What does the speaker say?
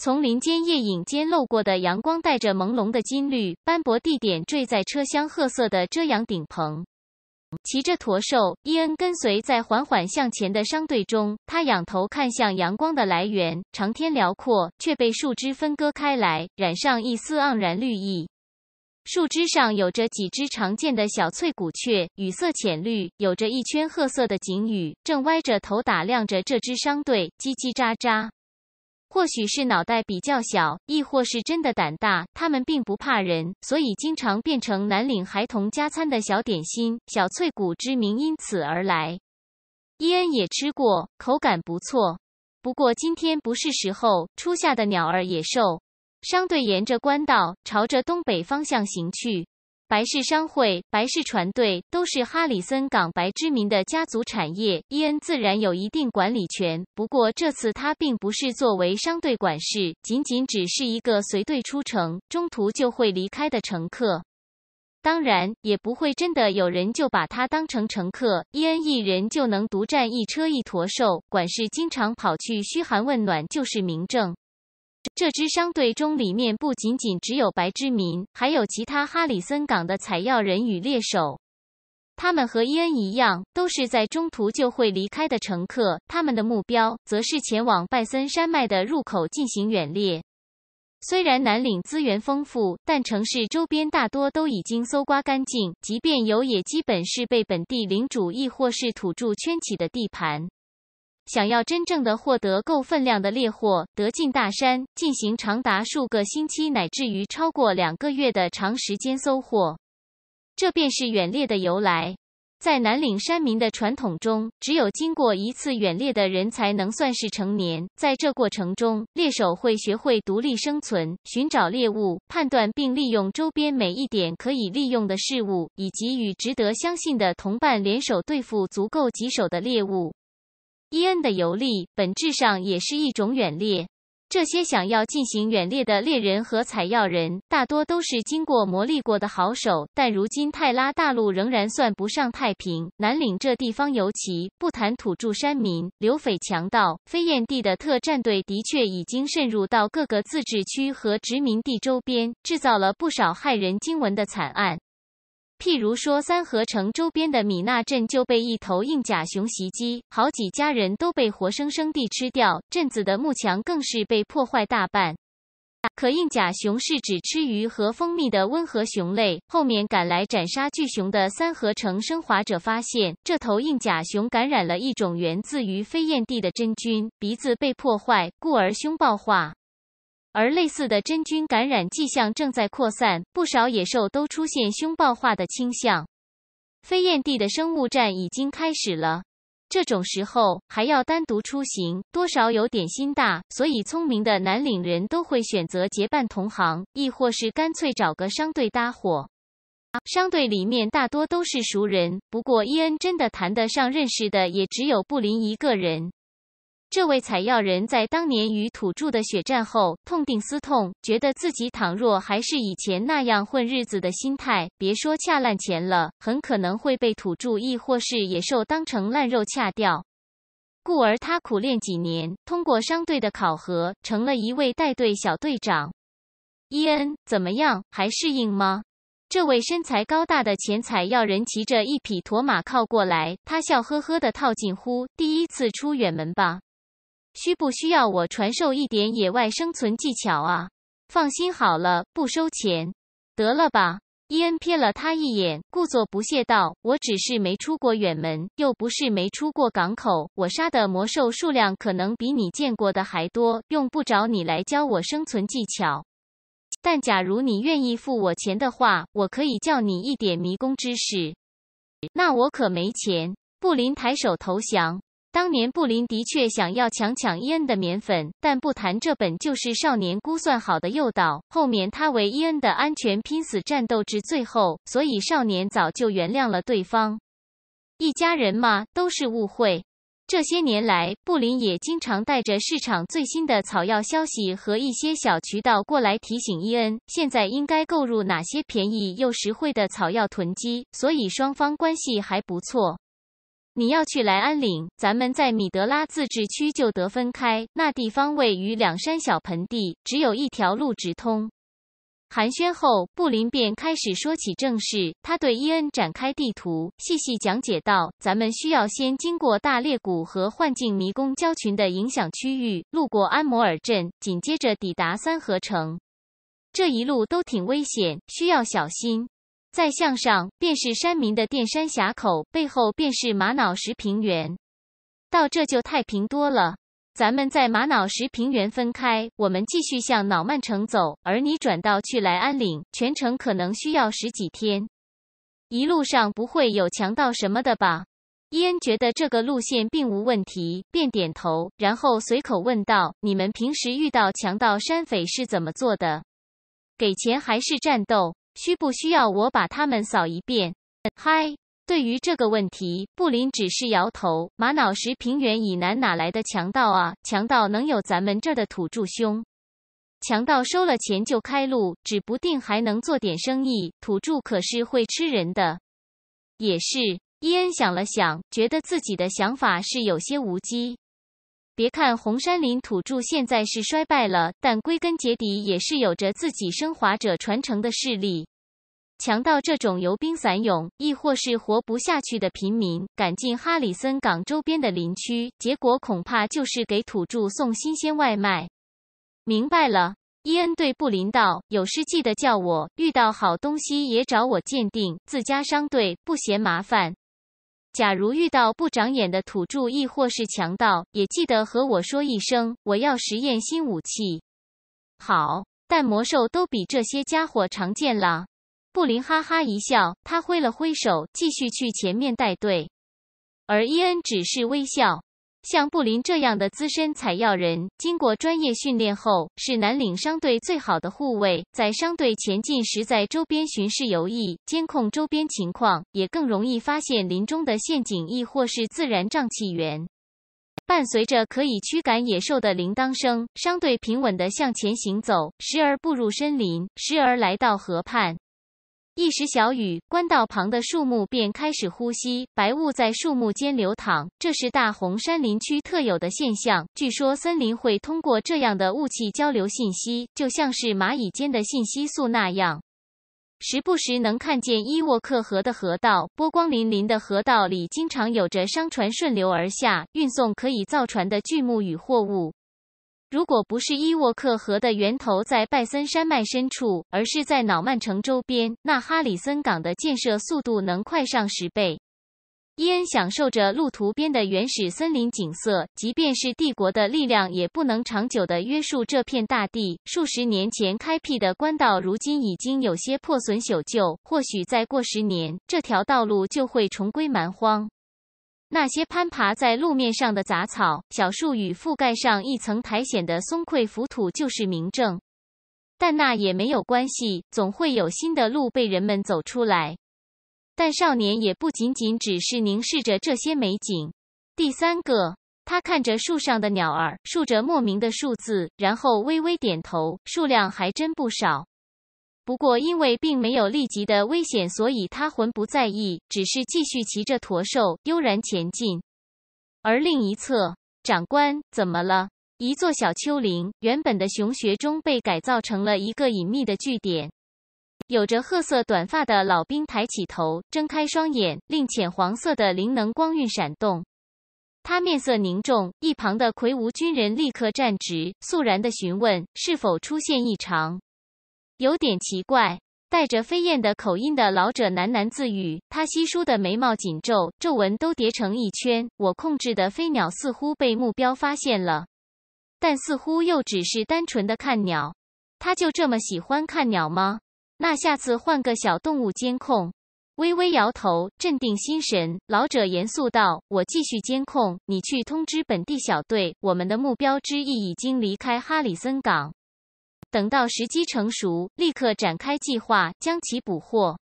从林间夜影间漏过的阳光，带着朦胧的金绿，斑驳地点缀在车厢褐色的遮阳顶棚。骑着驼兽伊恩，跟随在缓缓向前的商队中。他仰头看向阳光的来源，长天辽阔，却被树枝分割开来，染上一丝盎然绿意。树枝上有着几只常见的小翠谷雀，羽色浅绿，有着一圈褐色的颈羽，正歪着头打量着这支商队，叽叽喳喳。或许是脑袋比较小，亦或是真的胆大，他们并不怕人，所以经常变成南岭孩童加餐的小点心。小脆骨之名因此而来。伊恩也吃过，口感不错。不过今天不是时候。初夏的鸟儿、野兽，商队沿着官道朝着东北方向行去。白氏商会、白氏船队都是哈里森港白知名的家族产业，伊恩自然有一定管理权。不过这次他并不是作为商队管事，仅仅只是一个随队出城，中途就会离开的乘客。当然，也不会真的有人就把他当成乘客。伊恩一人就能独占一车一驼兽，管事经常跑去嘘寒问暖，就是明证。这支商队中里面不仅仅只有白之民，还有其他哈里森港的采药人与猎手。他们和伊恩一样，都是在中途就会离开的乘客。他们的目标则是前往拜森山脉的入口进行远猎。虽然南岭资源丰富，但城市周边大多都已经搜刮干净，即便有，也基本是被本地领主亦或是土著圈起的地盘。想要真正的获得够分量的猎获，得进大山进行长达数个星期乃至于超过两个月的长时间搜获，这便是远猎的由来。在南岭山民的传统中，只有经过一次远猎的人才能算是成年。在这过程中，猎手会学会独立生存，寻找猎物，判断并利用周边每一点可以利用的事物，以及与值得相信的同伴联手对付足够棘手的猎物。伊恩的游历本质上也是一种远猎。这些想要进行远猎的猎人和采药人，大多都是经过磨砺过的好手。但如今泰拉大陆仍然算不上太平，南岭这地方尤其不谈土著山民、流匪、强盗。飞燕地的特战队的确已经渗入到各个自治区和殖民地周边，制造了不少骇人惊闻的惨案。譬如说，三合城周边的米纳镇就被一头硬甲熊袭击，好几家人都被活生生地吃掉，镇子的木墙更是被破坏大半。可硬甲熊是只吃鱼和蜂蜜的温和熊类。后面赶来斩杀巨熊的三合城升华者发现，这头硬甲熊感染了一种源自于飞燕地的真菌，鼻子被破坏，故而凶暴化。而类似的真菌感染迹象正在扩散，不少野兽都出现凶暴化的倾向。飞燕地的生物战已经开始了，这种时候还要单独出行，多少有点心大，所以聪明的南岭人都会选择结伴同行，亦或是干脆找个商队搭伙。商队里面大多都是熟人，不过伊恩真的谈得上认识的也只有布林一个人。这位采药人在当年与土著的血战后痛定思痛，觉得自己倘若还是以前那样混日子的心态，别说恰烂钱了，很可能会被土著亦或是野兽当成烂肉恰掉。故而他苦练几年，通过商队的考核，成了一位带队小队长。伊恩，怎么样，还适应吗？这位身材高大的前采药人骑着一匹驼马靠过来，他笑呵呵的套近乎：“第一次出远门吧？”需不需要我传授一点野外生存技巧啊？放心好了，不收钱。得了吧，伊恩瞥了他一眼，故作不屑道：“我只是没出过远门，又不是没出过港口。我杀的魔兽数量可能比你见过的还多，用不着你来教我生存技巧。但假如你愿意付我钱的话，我可以教你一点迷宫知识。那我可没钱。”布林抬手投降。当年布林的确想要强抢伊恩的棉粉，但不谈这本就是少年估算好的诱导。后面他为伊恩的安全拼死战斗至最后，所以少年早就原谅了对方。一家人嘛，都是误会。这些年来，布林也经常带着市场最新的草药消息和一些小渠道过来提醒伊恩，现在应该购入哪些便宜又实惠的草药囤积，所以双方关系还不错。你要去莱安岭，咱们在米德拉自治区就得分开。那地方位于两山小盆地，只有一条路直通。寒暄后，布林便开始说起正事。他对伊恩展开地图，细细讲解道：“咱们需要先经过大裂谷和幻境迷宫交群的影响区域，路过安摩尔镇，紧接着抵达三河城。这一路都挺危险，需要小心。”再向上便是山民的电山峡口，背后便是玛瑙石平原。到这就太平多了。咱们在玛瑙石平原分开，我们继续向瑙曼城走，而你转道去莱安岭，全程可能需要十几天。一路上不会有强盗什么的吧？伊恩觉得这个路线并无问题，便点头，然后随口问道：“你们平时遇到强盗山匪是怎么做的？给钱还是战斗？”需不需要我把他们扫一遍？嗨，对于这个问题，布林只是摇头。玛瑙石平原以南哪来的强盗啊？强盗能有咱们这儿的土著凶？强盗收了钱就开路，指不定还能做点生意。土著可是会吃人的。也是，伊恩想了想，觉得自己的想法是有些无稽。别看红杉林土著现在是衰败了，但归根结底也是有着自己升华者传承的势力。强盗这种游兵散勇，亦或是活不下去的平民，赶进哈里森港周边的林区，结果恐怕就是给土著送新鲜外卖。明白了，伊恩对布林道，有事记得叫我。遇到好东西也找我鉴定，自家商队不嫌麻烦。假如遇到不长眼的土著，亦或是强盗，也记得和我说一声。我要实验新武器。好，但魔兽都比这些家伙常见了。布林哈哈一笑，他挥了挥手，继续去前面带队。而伊恩只是微笑。像布林这样的资深采药人，经过专业训练后，是南岭商队最好的护卫。在商队前进时，在周边巡视游弋，监控周边情况，也更容易发现林中的陷阱，亦或是自然瘴气源。伴随着可以驱赶野兽的铃铛声，商队平稳的向前行走，时而步入森林，时而来到河畔。一时小雨，官道旁的树木便开始呼吸，白雾在树木间流淌。这是大红山林区特有的现象。据说森林会通过这样的雾气交流信息，就像是蚂蚁间的信息素那样。时不时能看见伊沃克河的河道，波光粼粼的河道里经常有着商船顺流而下，运送可以造船的巨木与货物。如果不是伊沃克河的源头在拜森山脉深处，而是在瑙曼城周边，那哈里森港的建设速度能快上十倍。伊恩享受着路途边的原始森林景色，即便是帝国的力量，也不能长久地约束这片大地。数十年前开辟的官道，如今已经有些破损朽旧，或许再过十年，这条道路就会重归蛮荒。那些攀爬在路面上的杂草、小树与覆盖上一层苔藓的松溃浮土就是明证，但那也没有关系，总会有新的路被人们走出来。但少年也不仅仅只是凝视着这些美景。第三个，他看着树上的鸟儿，数着莫名的数字，然后微微点头，数量还真不少。不过，因为并没有立即的危险，所以他浑不在意，只是继续骑着驼兽悠然前进。而另一侧，长官怎么了？一座小丘陵原本的熊穴中被改造成了一个隐秘的据点。有着褐色短发的老兵抬起头，睁开双眼，令浅黄色的灵能光晕闪动。他面色凝重，一旁的魁梧军人立刻站直，肃然地询问：“是否出现异常？”有点奇怪，带着飞燕的口音的老者喃喃自语。他稀疏的眉毛紧皱，皱纹都叠成一圈。我控制的飞鸟似乎被目标发现了，但似乎又只是单纯的看鸟。他就这么喜欢看鸟吗？那下次换个小动物监控。微微摇头，镇定心神。老者严肃道：“我继续监控，你去通知本地小队，我们的目标之一已经离开哈里森港。”等到时机成熟，立刻展开计划，将其捕获。